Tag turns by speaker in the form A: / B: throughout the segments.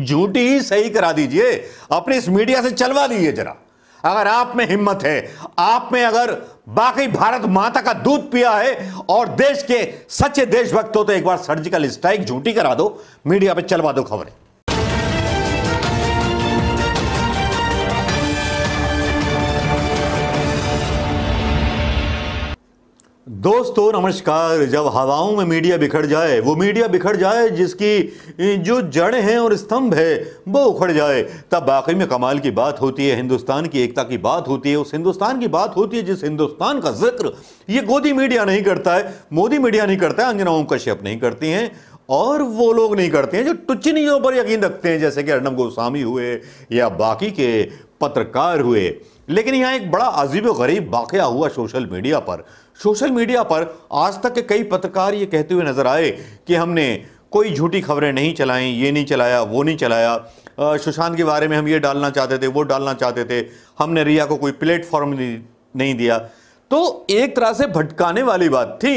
A: झूठी ही सही करा दीजिए अपने इस मीडिया से चलवा दीजिए जरा अगर आप में हिम्मत है आप में अगर बाकी भारत माता का दूध पिया है और देश के सच्चे देशभक्त हो तो एक बार सर्जिकल स्ट्राइक झूठी करा दो मीडिया पे चलवा दो खबरें दोस्तों नमस्कार जब हवाओं में मीडिया बिखर जाए वो मीडिया बिखर जाए जिसकी जो जड़ हैं और स्तंभ है वो उखड़ जाए तब बाकी में कमाल की बात होती है हिंदुस्तान की एकता की बात होती है उस हिंदुस्तान की बात होती है जिस हिंदुस्तान का जिक्र ये गोदी मीडिया नहीं करता है मोदी मीडिया नहीं करता है अंजना ओम कश्यप नहीं करती हैं और वो लोग नहीं करते हैं जो टुच्चनियों पर यकीन रखते हैं जैसे कि अर्णब गोस्वामी हुए या बाकी के पत्रकार हुए लेकिन यहाँ एक बड़ा अजीब गरीब वाक़ हुआ सोशल मीडिया पर सोशल मीडिया पर आज तक के कई पत्रकार ये कहते हुए नज़र आए कि हमने कोई झूठी खबरें नहीं चलाई ये नहीं चलाया वो नहीं चलाया सुशांत के बारे में हम ये डालना चाहते थे वो डालना चाहते थे हमने रिया को कोई प्लेटफॉर्म नहीं दिया तो एक तरह से भटकाने वाली बात थी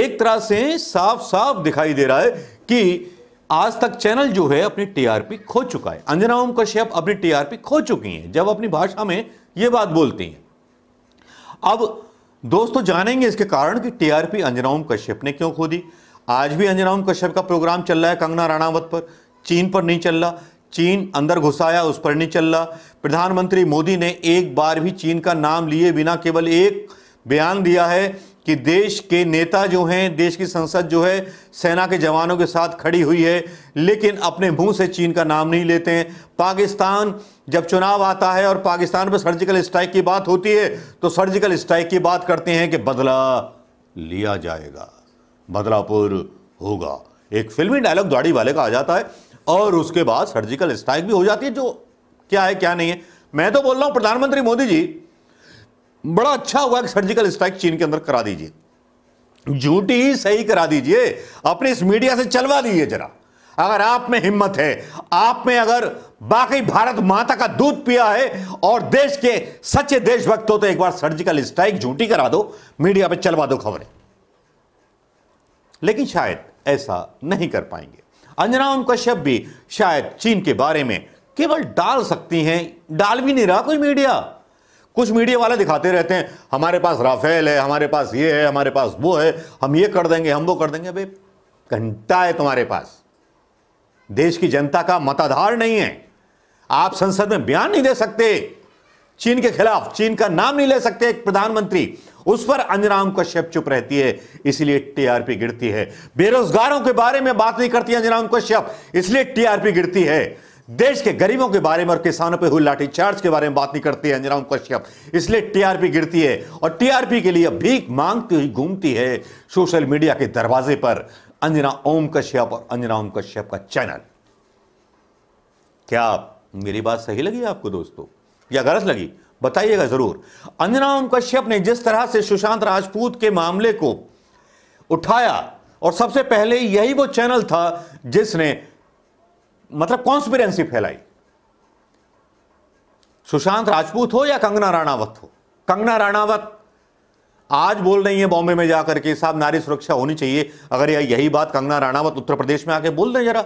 A: एक तरह से साफ साफ दिखाई दे रहा है कि आज तक चैनल जो है अपनी टीआरपी खो चुका है अंजना ओम कश्यप अपनी टीआरपी खो चुकी हैं जब अपनी भाषा में ये बात बोलती हैं अब दोस्तों तो जानेंगे इसके कारण कि टीआरपी अंजनाओम कश्यप ने क्यों खो दी आज भी अंजनाओम कश्यप का प्रोग्राम चल रहा है कंगना राणावत पर चीन पर नहीं चल रहा चीन अंदर घुसाया उस पर नहीं चल रहा प्रधानमंत्री मोदी ने एक बार भी चीन का नाम लिए बिना केवल एक बयान दिया है कि देश के नेता जो हैं देश की संसद जो है सेना के जवानों के साथ खड़ी हुई है लेकिन अपने मुंह से चीन का नाम नहीं लेते हैं पाकिस्तान जब चुनाव आता है और पाकिस्तान पर सर्जिकल स्ट्राइक की बात होती है तो सर्जिकल स्ट्राइक की बात करते हैं कि बदला लिया जाएगा बदलापुर होगा एक फिल्मी डायलॉग दाड़ी वाले का आ जाता है और उसके बाद सर्जिकल स्ट्राइक भी हो जाती है जो क्या है क्या नहीं है मैं तो बोल रहा हूं प्रधानमंत्री मोदी जी बड़ा अच्छा हुआ कि सर्जिकल स्ट्राइक चीन के अंदर करा दीजिए झूठी ही सही करा दीजिए अपने इस मीडिया से चलवा दीजिए जरा अगर आप में हिम्मत है आप में अगर बाकी भारत माता का दूध पिया है और देश के सच्चे देशभक्त हो तो एक बार सर्जिकल स्ट्राइक झूठी करा दो मीडिया पर चलवा दो खबरें लेकिन शायद ऐसा नहीं कर पाएंगे अंजना ओम कश्यप भी शायद चीन के बारे में केवल डाल सकती हैं डाल भी नहीं रहा कोई मीडिया कुछ मीडिया वाले दिखाते रहते हैं हमारे पास राफेल है हमारे पास ये है हमारे पास वो है हम ये कर देंगे हम वो कर देंगे भाई घंटा है तुम्हारे पास देश की जनता का मताधार नहीं है आप संसद में बयान नहीं दे सकते चीन के खिलाफ चीन का नाम नहीं ले सकते एक प्रधानमंत्री उस पर अंजराम कश्यप चुप रहती है इसलिए टीआरपी गिरती है बेरोजगारों के बारे में बात नहीं करती अंजराम कश्यप इसलिए टीआरपी गिरती है देश के गरीबों के बारे में और किसानों पर हुई लाठीचार्ज के बारे में बात नहीं करती है अंजनाम कश्यप इसलिए टीआरपी गिरती है और टीआरपी के लिए भीख मांगती हुई घूमती है सोशल मीडिया के दरवाजे पर अंजना ओम कश्यप और अंजना ओम कश्यप का चैनल क्या मेरी बात सही लगी आपको दोस्तों या गलत लगी बताइएगा जरूर अंजना ओम कश्यप ने जिस तरह से सुशांत राजपूत के मामले को उठाया और सबसे पहले यही वो चैनल था जिसने मतलब कॉन्स्पिरेंसी फैलाई सुशांत राजपूत हो या कंगना राणावत हो कंगना राणावत आज बोल रही है बॉम्बे में जाकर के साहब नारी सुरक्षा होनी चाहिए अगर यही बात कंगना राणावत उत्तर प्रदेश में आके बोल दें जरा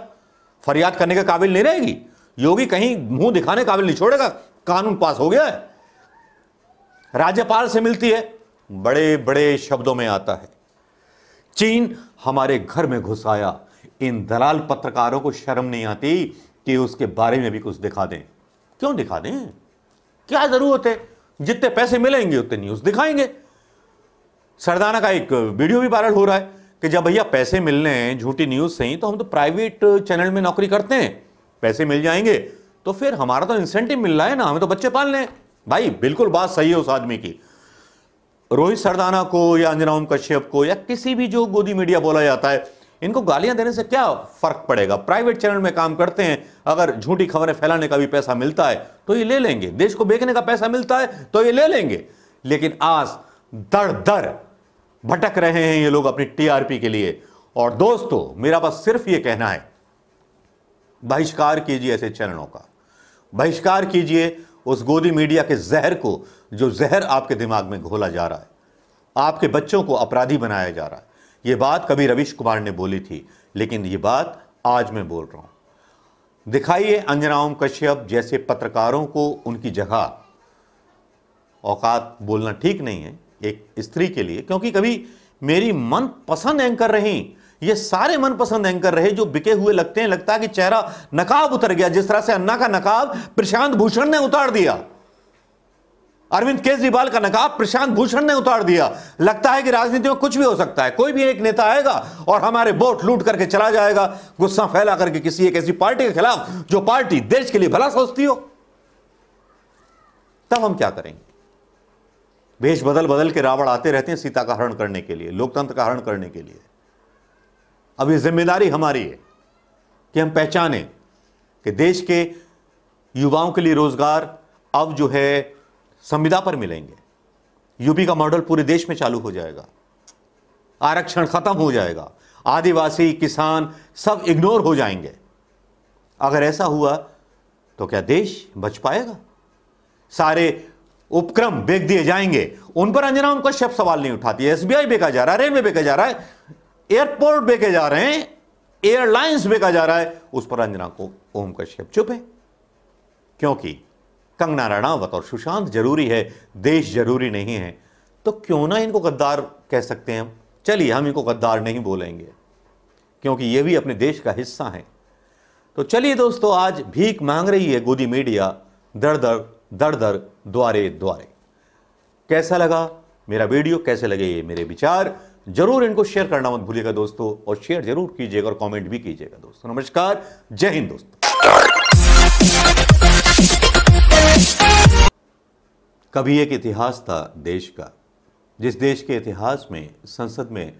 A: फरियाद करने के काबिल नहीं रहेगी योगी कहीं मुंह दिखाने काबिल नहीं छोड़ेगा कानून पास हो गया है राज्यपाल से मिलती है बड़े बड़े शब्दों में आता है चीन हमारे घर में घुस आया इन दलाल पत्रकारों को शर्म नहीं आती कि उसके बारे में भी कुछ दिखा दें क्यों दिखा दें क्या ज़रूरत है जितने पैसे मिलेंगे उतने न्यूज़ दिखाएंगे सरदाना का एक वीडियो भी वायरल हो रहा है कि जब भैया पैसे मिलने हैं झूठी न्यूज़ से ही तो हम तो प्राइवेट चैनल में नौकरी करते हैं पैसे मिल जाएंगे तो फिर हमारा तो इंसेंटिव मिल रहा है ना हमें तो बच्चे पालने भाई बिल्कुल बात सही है उस आदमी की रोहित सरदाना को या अंजना कश्यप को या किसी भी जो गोदी मीडिया बोला जाता है इनको गालियां देने से क्या फर्क पड़ेगा प्राइवेट चैनल में काम करते हैं अगर झूठी खबरें फैलाने का भी पैसा मिलता है तो ये ले लेंगे देश को बेचने का पैसा मिलता है तो ये ले लेंगे लेकिन आज दर दर भटक रहे हैं ये लोग अपनी टीआरपी के लिए और दोस्तों मेरा बस सिर्फ ये कहना है बहिष्कार कीजिए ऐसे चैनलों का बहिष्कार कीजिए उस गोदी मीडिया के जहर को जो जहर आपके दिमाग में घोला जा रहा है आपके बच्चों को अपराधी बनाया जा रहा है ये बात कभी रविश कुमार ने बोली थी लेकिन ये बात आज मैं बोल रहा हूँ दिखाइए अंजना ओम कश्यप जैसे पत्रकारों को उनकी जगह औकात बोलना ठीक नहीं है एक स्त्री के लिए क्योंकि कभी मेरी मनपसंद एंकर रही ये सारे मनपसंद एंकर रहे जो बिके हुए लगते हैं लगता है कि चेहरा नकाब उतर गया जिस तरह से अन्ना का नकाब प्रशांत भूषण ने उतार दिया अरविंद केजरीवाल का नकाब प्रशांत भूषण ने उतार दिया लगता है कि राजनीति में कुछ भी हो सकता है कोई भी एक नेता आएगा और हमारे वोट लूट करके चला जाएगा गुस्सा फैला करके किसी एक ऐसी पार्टी के खिलाफ जो पार्टी देश के लिए भला सोचती हो तब हम क्या करेंगे भेष बदल बदल के रावण आते रहते हैं सीता का हरण करने के लिए लोकतंत्र का हरण करने के लिए अब ये जिम्मेदारी हमारी है कि हम पहचाने कि देश के युवाओं के लिए रोजगार अब जो है संविदा पर मिलेंगे यूपी का मॉडल पूरे देश में चालू हो जाएगा आरक्षण खत्म हो जाएगा आदिवासी किसान सब इग्नोर हो जाएंगे अगर ऐसा हुआ तो क्या देश बच पाएगा सारे उपक्रम बेच दिए जाएंगे उन पर अंजना उनका शब सवाल नहीं उठाती एसबीआई बेका जा रहा है रेलवे बेका जा रहा है एयरपोर्ट बेके जा रहे हैं एयरलाइंस बेका जा रहा है उस पर अंजना को ओम शेप चुप है क्योंकि कंगना रणावत और सुशांत जरूरी है देश जरूरी नहीं है तो क्यों ना इनको गद्दार कह सकते हैं हम चलिए हम इनको गद्दार नहीं बोलेंगे क्योंकि ये भी अपने देश का हिस्सा हैं तो चलिए दोस्तों आज भीख मांग रही है गोदी मीडिया दर दर दर दर द्वारे द्वारे कैसा लगा मेरा वीडियो कैसे लगे ये मेरे विचार जरूर इनको शेयर करना मत भूलिएगा दोस्तों और शेयर जरूर कीजिएगा और कमेंट भी कीजिएगा दोस्तों नमस्कार जय हिंद दोस्तों कभी एक इतिहास था देश का जिस देश के इतिहास में संसद में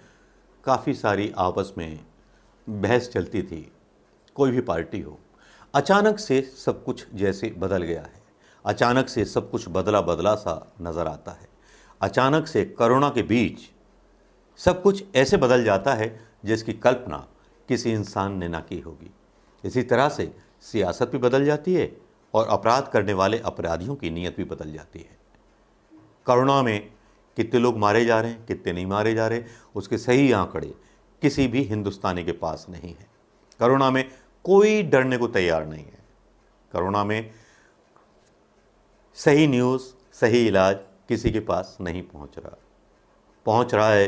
A: काफ़ी सारी आपस में बहस चलती थी कोई भी पार्टी हो अचानक से सब कुछ जैसे बदल गया है अचानक से सब कुछ बदला बदला सा नज़र आता है अचानक से करोना के बीच सब कुछ ऐसे बदल जाता है जिसकी कल्पना किसी इंसान ने ना की होगी इसी तरह से सियासत भी बदल जाती है और अपराध करने वाले अपराधियों की नीयत भी बदल जाती है करुणा में कितने लोग मारे जा रहे हैं कितने नहीं मारे जा रहे उसके सही आंकड़े किसी भी हिंदुस्तानी के पास नहीं है करुणा में कोई डरने को तैयार नहीं है करुणा में सही न्यूज़ सही इलाज किसी के पास नहीं पहुंच रहा पहुंच रहा है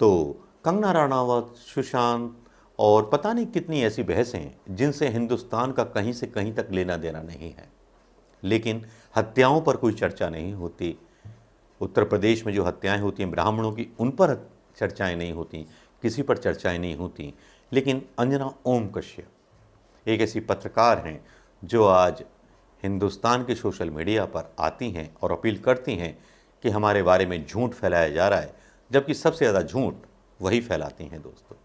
A: तो कंगना राणावत सुशांत और पता नहीं कितनी ऐसी बहसें हैं जिनसे हिंदुस्तान का कहीं से कहीं तक लेना देना नहीं है लेकिन हत्याओं पर कोई चर्चा नहीं होती उत्तर प्रदेश में जो हत्याएं होती हैं ब्राह्मणों की उन पर चर्चाएं नहीं होती किसी पर चर्चाएं नहीं होती लेकिन अंजना ओम कश्यप एक ऐसी पत्रकार हैं जो आज हिंदुस्तान के सोशल मीडिया पर आती हैं और अपील करती हैं कि हमारे बारे में झूठ फैलाया जा रहा है जबकि सबसे ज़्यादा झूठ वही फैलाती हैं दोस्तों